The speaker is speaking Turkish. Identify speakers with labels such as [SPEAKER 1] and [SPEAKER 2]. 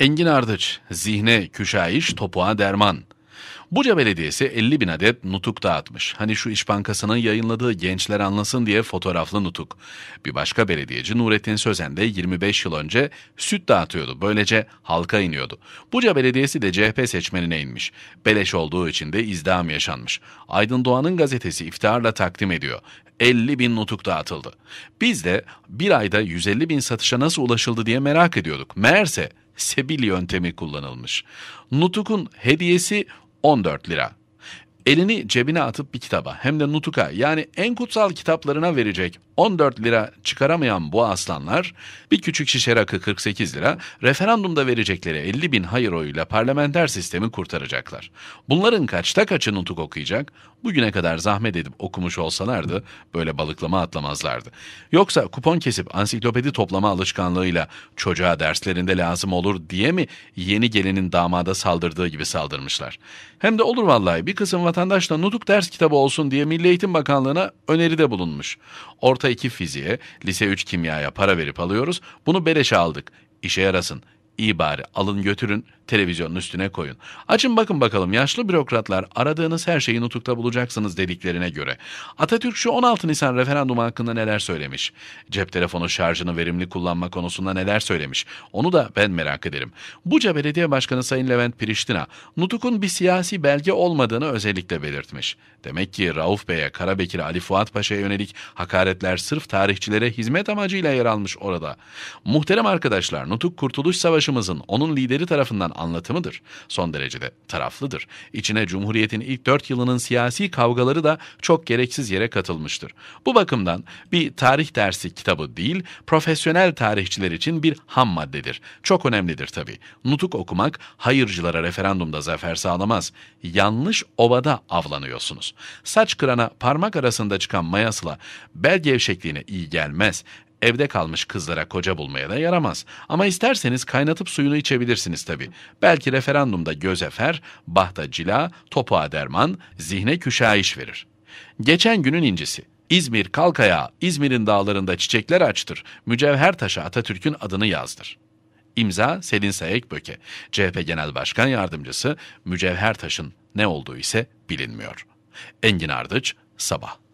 [SPEAKER 1] Engin Ardıç, zihne küşayiş, topuğa derman. Buca Belediyesi 50 bin adet nutuk dağıtmış. Hani şu İş Bankası'nın yayınladığı gençler anlasın diye fotoğraflı nutuk. Bir başka belediyeci Nurettin Sözen de 25 yıl önce süt dağıtıyordu. Böylece halka iniyordu. Buca Belediyesi de CHP seçmenine inmiş. Beleş olduğu için de izdiham yaşanmış. Aydın Doğan'ın gazetesi iftiharla takdim ediyor. 50 bin nutuk dağıtıldı. Biz de bir ayda 150 bin satışa nasıl ulaşıldı diye merak ediyorduk. Meğerse sebil yöntemi kullanılmış. Nutuk'un hediyesi 14 lira. Elini cebine atıp bir kitaba hem de Nutuk'a yani en kutsal kitaplarına verecek 14 lira çıkaramayan bu aslanlar bir küçük şişe rakı 48 lira referandumda verecekleri 50 bin hayır oyuyla parlamenter sistemi kurtaracaklar. Bunların kaçta kaçı Nutuk okuyacak? Bugüne kadar zahmet edip okumuş olsalardı böyle balıklama atlamazlardı. Yoksa kupon kesip ansiklopedi toplama alışkanlığıyla çocuğa derslerinde lazım olur diye mi yeni gelinin damada saldırdığı gibi saldırmışlar? Hem de olur vallahi bir kısım vatandaşla nutuk ders kitabı olsun diye Milli Eğitim Bakanlığı'na öneride bulunmuş. Orta 2 fiziğe, lise 3 kimyaya para verip alıyoruz. Bunu beleşe aldık. İşe yarasın. İyi bari alın götürün televizyonun üstüne koyun. Açın bakın bakalım yaşlı bürokratlar aradığınız her şeyi nutukta bulacaksınız dediklerine göre. Atatürk şu 16 Nisan referandumu hakkında neler söylemiş? Cep telefonu şarjını verimli kullanma konusunda neler söylemiş? Onu da ben merak ederim. Buca Belediye Başkanı Sayın Levent Priştina, nutukun bir siyasi belge olmadığını özellikle belirtmiş. Demek ki Rauf Bey'e, Karabekir'e, Ali Fuat Paşa'ya yönelik hakaretler sırf tarihçilere hizmet amacıyla yer almış orada. Muhterem arkadaşlar, Nutuk Kurtuluş Savaşımızın onun lideri tarafından anlatımıdır. Son derecede taraflıdır. İçine Cumhuriyet'in ilk dört yılının siyasi kavgaları da çok gereksiz yere katılmıştır. Bu bakımdan bir tarih dersi kitabı değil, profesyonel tarihçiler için bir ham maddedir. Çok önemlidir tabii. Nutuk okumak hayırcılara referandumda zafer sağlamaz. Yanlış ovada avlanıyorsunuz. Saç kırana parmak arasında çıkan mayasla bel gevşekliğine iyi gelmez. Evde kalmış kızlara koca bulmaya da yaramaz. Ama isterseniz kaynatıp suyunu içebilirsiniz tabi. Belki referandumda gözefer, bahta cila, topuğa derman, zihne küşayiş verir. Geçen günün incisi. İzmir Kalkaya. İzmir'in dağlarında çiçekler açtır, mücevher taşa Atatürk'ün adını yazdır. İmza Selin Sayek Böke, CHP Genel Başkan Yardımcısı, mücevher taşın ne olduğu ise bilinmiyor. Engin Ardıç, Sabah.